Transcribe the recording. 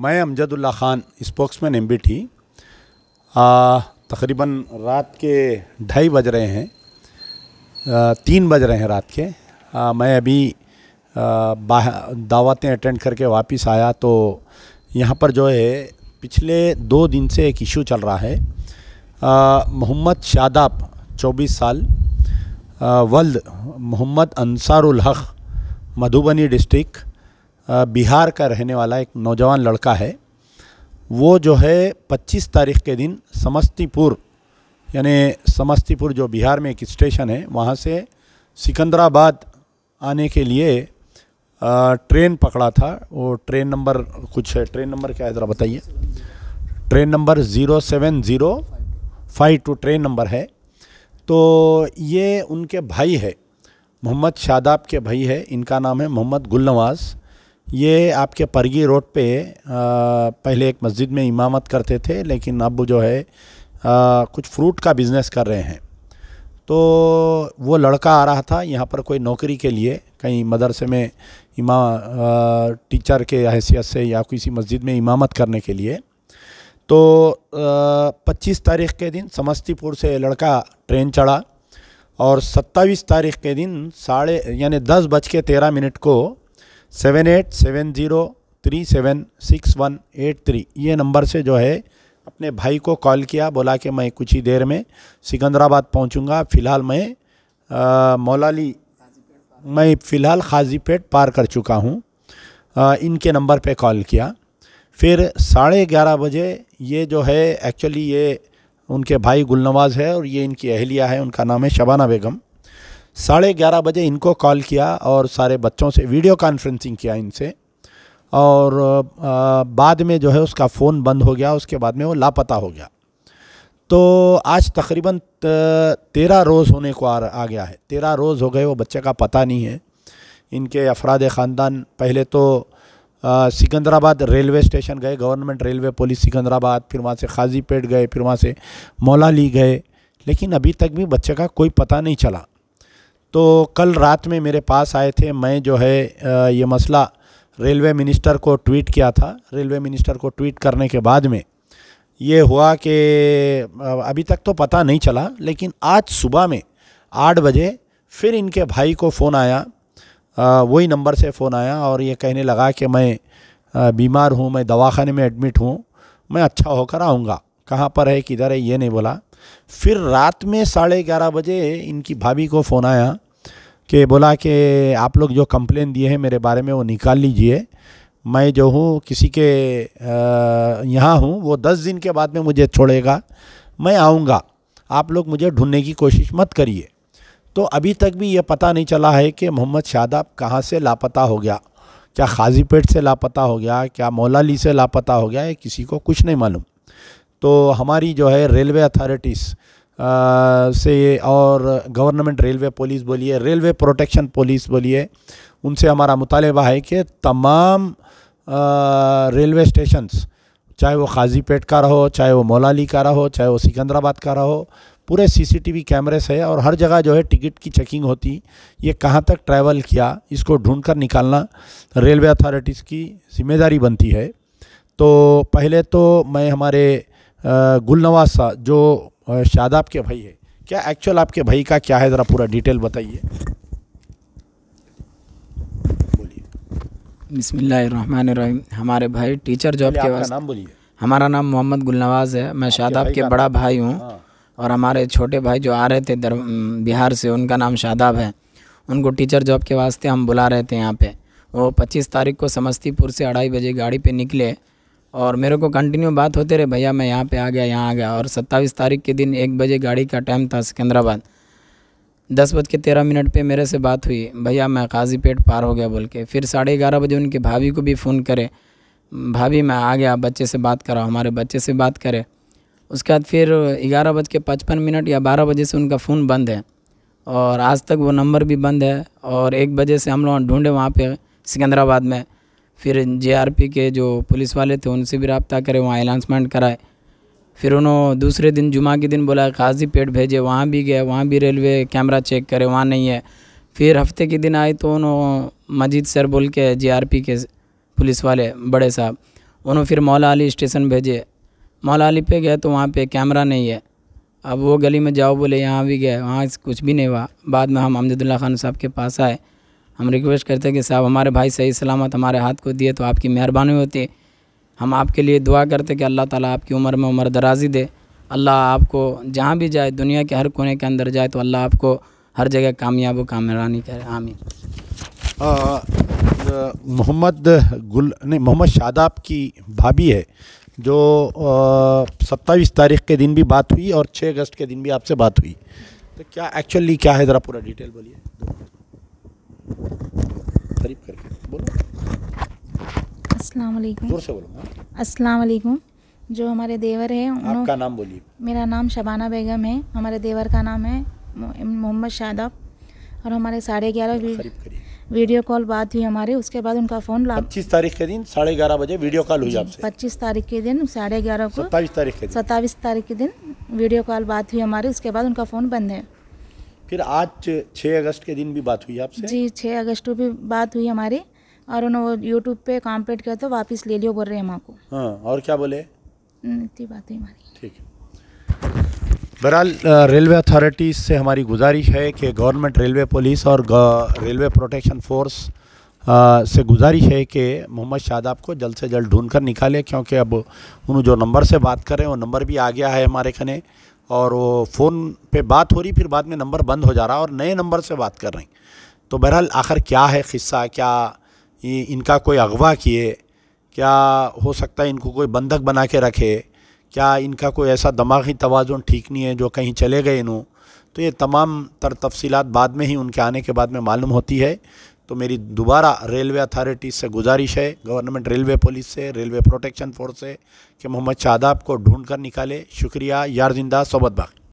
मैं Amjadullah Khan spokesman M B तकरीबन रात के ढाई बज रहे हैं आ, तीन बज रहे हैं रात के आ, मैं अभी दावतें अटेंड करके वापस आया तो यहाँ पर जो है पिछले दो दिन से एक इशू चल रहा है मोहम्मद शादाब 24 साल वल्द मोहम्मद अंसारुल हक मधुबनी डिस्ट्रिक्ट बिहार का रहने वाला एक नौजवान लड़का है वो जो है 25 तारीख के दिन समस्तीपुर यानी समस्तीपुर जो बिहार में एक स्टेशन है वहाँ से सिकंदराबाद आने के लिए ट्रेन पकड़ा था वो ट्रेन नंबर कुछ है ट्रेन नंबर क्या है ज़रा बताइए train number zero seven zero five two train number है तो ये उनके भाई है मोहम्मद शादाब के भाई है इनका नाम है मोहम्मद गुलनवाज़ ये आपके परगी रोड पे पहले एक मस्जिद में इमामत करते थे लेकिन अब जो है कुछ फ्रूट का बिज़नेस कर रहे हैं तो वो लड़का आ रहा था यहाँ पर कोई नौकरी के लिए कहीं मदरसे में इमा टीचर के हैसियत से या किसी मस्जिद में इमामत करने के लिए तो पच्चीस तारीख़ के दिन समस्तीपुर से लड़का ट्रेन चढ़ा और सत्ताईस तारीख़ के दिन साढ़े यानी दस बज के तेरह मिनट को seven eight seven zero three seven six one eight three ये नंबर से जो है अपने भाई को कॉल किया बोला कि मैं कुछ ही देर में सिकंदराबाद पहुंचूंगा फ़िलहाल मैं मौलाली मैं फ़िलहाल खाजीपेट पार कर चुका हूँ इनके नंबर पे कॉल किया फिर साढ़े ग्यारह बजे ये जो है एक्चुअली ये उनके भाई गुलनवाज़ है और ये इनकी अहलिया है उनका नाम है शबाना बेगम साढ़े ग्यारह बजे इनको कॉल किया और सारे बच्चों से वीडियो कॉन्फ्रेंसिंग किया इनसे और बाद में जो है उसका फ़ोन बंद हो गया उसके बाद में वो लापता हो गया तो आज तकरीबन तेरह रोज़ होने को आ, आ गया है तेरह रोज़ हो गए वो बच्चे का पता नहीं है इनके अफराद ख़ानदान पहले तो सिकंदराबाद रेलवे स्टेशन गए गवर्नमेंट रेलवे पुलिस सिकंदराबाद फिर वहाँ से खाजीपेट गए फिर वहाँ से मौलाली गए लेकिन अभी तक भी बच्चे का कोई पता नहीं चला तो कल रात में मेरे पास आए थे मैं जो है ये मसला रेलवे मिनिस्टर को ट्वीट किया था रेलवे मिनिस्टर को ट्वीट करने के बाद में ये हुआ कि अभी तक तो पता नहीं चला लेकिन आज सुबह में आठ बजे फिर इनके भाई को फ़ोन आया वही नंबर से फ़ोन आया और ये कहने लगा कि मैं बीमार हूँ मैं दवाखाने में एडमिट हूँ मैं अच्छा होकर आऊँगा कहाँ पर है किधर है ये नहीं बोला फिर रात में साढ़े ग्यारह बजे इनकी भाभी को फ़ोन आया कि बोला कि आप लोग जो कंप्लेन दिए हैं मेरे बारे में वो निकाल लीजिए मैं जो हूँ किसी के यहाँ हूँ वो दस दिन के बाद में मुझे छोड़ेगा मैं आऊँगा आप लोग मुझे ढूंढने की कोशिश मत करिए तो अभी तक भी ये पता नहीं चला है कि मोहम्मद शादाब कहाँ से लापता हो गया क्या खाजीपेट से लापता हो गया क्या मौलाली से लापता हो गया ये किसी को कुछ नहीं मालूम तो हमारी जो है रेलवे अथॉरिटीज़ से और गवर्नमेंट रेलवे पुलिस बोलिए रेलवे प्रोटेक्शन पुलिस बोलिए उनसे हमारा मुतालबा है कि तमाम रेलवे स्टेशंस चाहे वो पेट का रहो चाहे वो मोलाली का रहो चाहे वो सिकंदराबाद का रहो पूरे सीसीटीवी कैमरे से और हर जगह जो है टिकट की चेकिंग होती ये कहाँ तक ट्रैवल किया इसको ढूंढ कर निकालना रेलवे अथॉरिटीज़ की जिम्मेदारी बनती है तो पहले तो मैं हमारे गुलनवाज सा जो शादाब के भाई है क्या एक्चुअल आपके भाई का क्या है ज़रा पूरा डिटेल बताइए बिसमीम हमारे भाई टीचर जॉब के वास्ते नाम बोलिए हमारा नाम मोहम्मद गुलनवाज है मैं शादाब के बड़ा भाई हूँ हाँ। और हमारे छोटे भाई जो आ रहे थे बिहार से उनका नाम शादाब है उनको टीचर जॉब के वास्ते हम बुला रहे थे यहाँ पे वो 25 तारीख को समस्तीपुर से अढ़ाई बजे गाड़ी पे निकले और मेरे को कंटिन्यू बात होते रहे भैया मैं यहाँ पे आ गया यहाँ आ गया और सत्ताईस तारीख के दिन एक बजे गाड़ी का टाइम था सिकंदराबाद दस बज के तेरह मिनट पे मेरे से बात हुई भैया मैं पेट पार हो गया बोल के फिर साढ़े ग्यारह बजे उनके भाभी को भी फ़ोन करे भाभी मैं आ गया बच्चे से बात करा हमारे बच्चे से बात करे उसके बाद फिर ग्यारह बज के पचपन मिनट या बारह बजे से उनका फ़ोन बंद है और आज तक वो नंबर भी बंद है और एक बजे से हम लोग ढूँढे वहाँ पर सिकंदराबाद में फिर जेआरपी के जो पुलिस वाले थे उनसे भी रबता करे वहाँ अनाउंसमेंट कराए फिर उन्होंने दूसरे दिन जुमा के दिन बोला काजी पेट भेजे वहाँ भी गए वहाँ भी रेलवे कैमरा चेक करे वहाँ नहीं है फिर हफ्ते के दिन आए तो उन्होंने मजीद सर बोल के जे के पुलिस वाले बड़े साहब उन्होंने फिर मौला अली स्टेशन भेजे मौला अली पे गए तो वहाँ पे कैमरा नहीं है अब वो गली में जाओ बोले यहाँ भी गए वहाँ कुछ भी नहीं हुआ बाद में हम अमजदुल्ला खान साहब के पास आए हम रिक्वेस्ट करते हैं कि साहब हमारे भाई सही सलामत हमारे हाथ को दिए तो आपकी मेहरबानी होती है हम आपके लिए दुआ करते कि अल्लाह ताला आपकी उम्र में उम्र दराजी दे अल्लाह आपको जहाँ भी जाए दुनिया के हर कोने के अंदर जाए तो अल्लाह आपको हर जगह कामयाब व कामरानी करे आमीन मोहम्मद गुल नहीं मोहम्मद शादाब की भाभी है जो सत्ताईस तारीख के दिन भी बात हुई और छः अगस्त के दिन भी आपसे बात हुई तो क्या एक्चुअली क्या है ज़रा पूरा डिटेल बोलिए करीब करके बोलो अस्सलाम वालेकुम जोर से बोलो हाँ। अस्सलाम वालेकुम जो हमारे देवर हैं आपका नाम बोलिए मेरा नाम शबाना बेगम है हमारे देवर का नाम है मोहम्मद शादाब और हमारे साढ़े ग्यारह वीडियो कॉल बात हुई हमारे उसके बाद उनका फ़ोन पच्चीस तारीख के दिन साढ़े ग्यारह बजे वीडियो कॉल हुई आपसे पच्चीस तारीख के दिन साढ़े ग्यारह को सत्ताईस तारीख के सत्ताईस तारीख के दिन वीडियो कॉल बात हुई हमारे उसके बाद उनका फ़ोन बंद है फिर आज छः अगस्त के दिन भी बात हुई आपसे जी छः अगस्त को भी बात हुई हमारी और उन्होंने यूट्यूब पे कॉम्प्लीट किया तो वापस ले लियो बोल रहे हैं हम आपको हाँ और क्या बोले हम्म, इतनी बात हुई हमारी ठीक है बहरहाल रेलवे अथॉरिटीज़ से हमारी गुजारिश है कि गवर्नमेंट रेलवे पुलिस और रेलवे प्रोटेक्शन फोर्स आ, से गुजारिश है कि मोहम्मद शादाब को जल्द से जल्द ढूंढ कर निकाले क्योंकि अब उन्होंने जो नंबर से बात कर रहे हैं वो नंबर भी आ गया है हमारे खने और वो फ़ोन पे बात हो रही फिर बाद में नंबर बंद हो जा रहा और नए नंबर से बात कर रही तो बहरहाल आखिर क्या है किस्सा क्या इनका कोई अगवा किए क्या हो सकता है इनको कोई बंधक बना के रखे क्या इनका कोई ऐसा दिमागी तोज़ुन ठीक नहीं है जो कहीं चले गए इन्हों तो ये तमाम तर तफसीत बाद में ही उनके आने के बाद में मालूम होती है तो मेरी दोबारा रेलवे अथॉरिटी से गुजारिश है गवर्नमेंट रेलवे पुलिस से रेलवे प्रोटेक्शन फोर्स से कि मोहम्मद शादाब को ढूंढ कर निकाले शुक्रिया यार जिंदा सोबत बाग